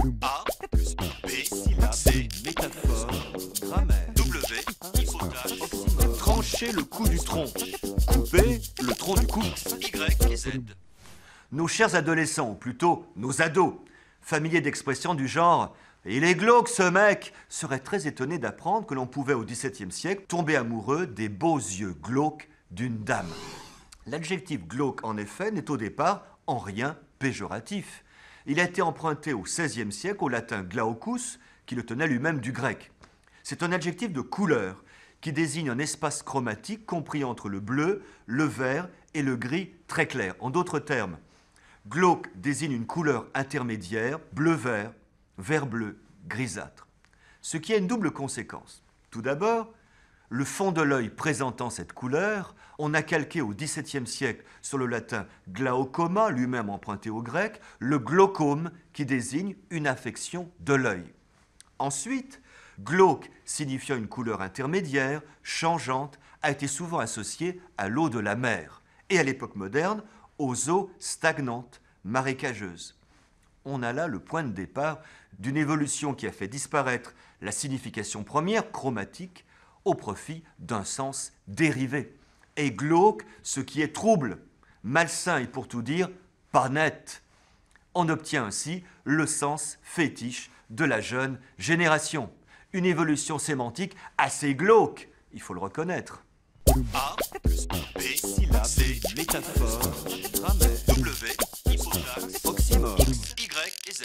A B, C, métaphore, W, trancher le cou du tronc, couper le tronc du cou, Y Z. Nos chers adolescents, ou plutôt nos ados, familiers d'expressions du genre il est glauque ce mec serait très étonné d'apprendre que l'on pouvait au XVIIe siècle tomber amoureux des beaux yeux glauques d'une dame. L'adjectif glauque en effet n'est au départ en rien péjoratif. Il a été emprunté au XVIe siècle au latin glaucus, qui le tenait lui-même du grec. C'est un adjectif de couleur qui désigne un espace chromatique compris entre le bleu, le vert et le gris très clair. En d'autres termes, glauque désigne une couleur intermédiaire, bleu-vert, vert-bleu, grisâtre. Ce qui a une double conséquence. Tout d'abord, le fond de l'œil présentant cette couleur, on a calqué au XVIIe siècle sur le latin glaucoma, lui-même emprunté au grec, le glaucome qui désigne une affection de l'œil. Ensuite, glauque signifiant une couleur intermédiaire, changeante, a été souvent associée à l'eau de la mer et à l'époque moderne aux eaux stagnantes, marécageuses. On a là le point de départ d'une évolution qui a fait disparaître la signification première chromatique au profit d'un sens dérivé. Et glauque, ce qui est trouble, malsain et pour tout dire, pas net. On obtient ainsi le sens fétiche de la jeune génération. Une évolution sémantique assez glauque, il faut le reconnaître. A B, métaphore, W, Y et Z.